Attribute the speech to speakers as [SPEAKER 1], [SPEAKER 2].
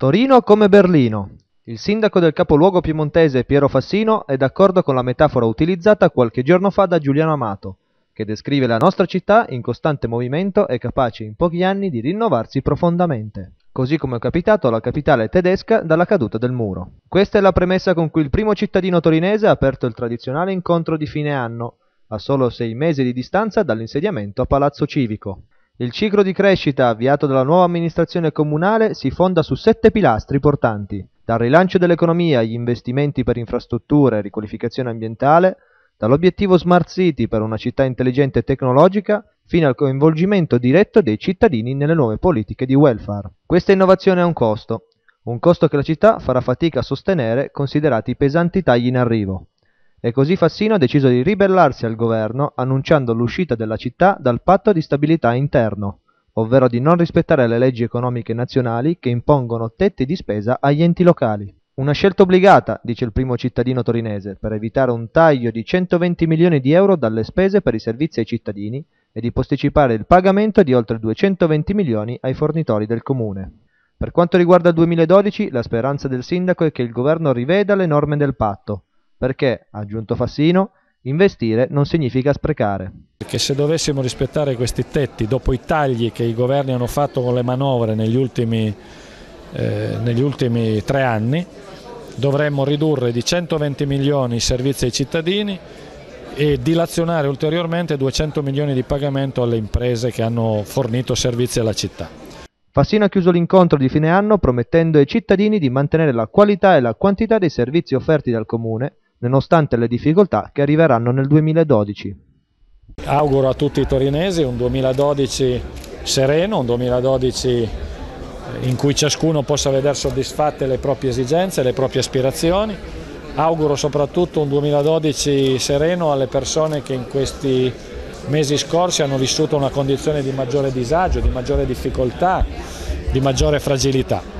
[SPEAKER 1] Torino come Berlino. Il sindaco del capoluogo piemontese Piero Fassino è d'accordo con la metafora utilizzata qualche giorno fa da Giuliano Amato, che descrive la nostra città in costante movimento e capace in pochi anni di rinnovarsi profondamente così come è capitato alla capitale tedesca dalla caduta del muro. Questa è la premessa con cui il primo cittadino torinese ha aperto il tradizionale incontro di fine anno, a solo sei mesi di distanza dall'insediamento a Palazzo Civico. Il ciclo di crescita avviato dalla nuova amministrazione comunale si fonda su sette pilastri portanti, dal rilancio dell'economia agli investimenti per infrastrutture e riqualificazione ambientale, dall'obiettivo Smart City per una città intelligente e tecnologica, fino al coinvolgimento diretto dei cittadini nelle nuove politiche di welfare. Questa innovazione ha un costo, un costo che la città farà fatica a sostenere considerati i pesanti tagli in arrivo. E così Fassino ha deciso di ribellarsi al governo annunciando l'uscita della città dal patto di stabilità interno, ovvero di non rispettare le leggi economiche nazionali che impongono tetti di spesa agli enti locali. Una scelta obbligata, dice il primo cittadino torinese, per evitare un taglio di 120 milioni di euro dalle spese per i servizi ai cittadini e di posticipare il pagamento di oltre 220 milioni ai fornitori del comune. Per quanto riguarda il 2012, la speranza del sindaco è che il governo riveda le norme del patto, perché, ha aggiunto Fassino, Investire non significa sprecare. Perché se
[SPEAKER 2] dovessimo rispettare questi tetti dopo i tagli che i governi hanno fatto con le manovre negli ultimi, eh, negli ultimi tre anni, dovremmo ridurre di 120 milioni i servizi ai cittadini e dilazionare ulteriormente 200 milioni di
[SPEAKER 1] pagamento alle imprese che hanno fornito servizi alla città. Fassino ha chiuso l'incontro di fine anno promettendo ai cittadini di mantenere la qualità e la quantità dei servizi offerti dal comune nonostante le difficoltà che arriveranno nel 2012.
[SPEAKER 2] Auguro a tutti i torinesi un 2012 sereno, un 2012 in cui ciascuno possa vedere soddisfatte le proprie esigenze, le proprie aspirazioni. Auguro soprattutto un 2012 sereno alle persone che in questi mesi scorsi hanno vissuto una condizione di maggiore disagio, di maggiore difficoltà, di maggiore fragilità.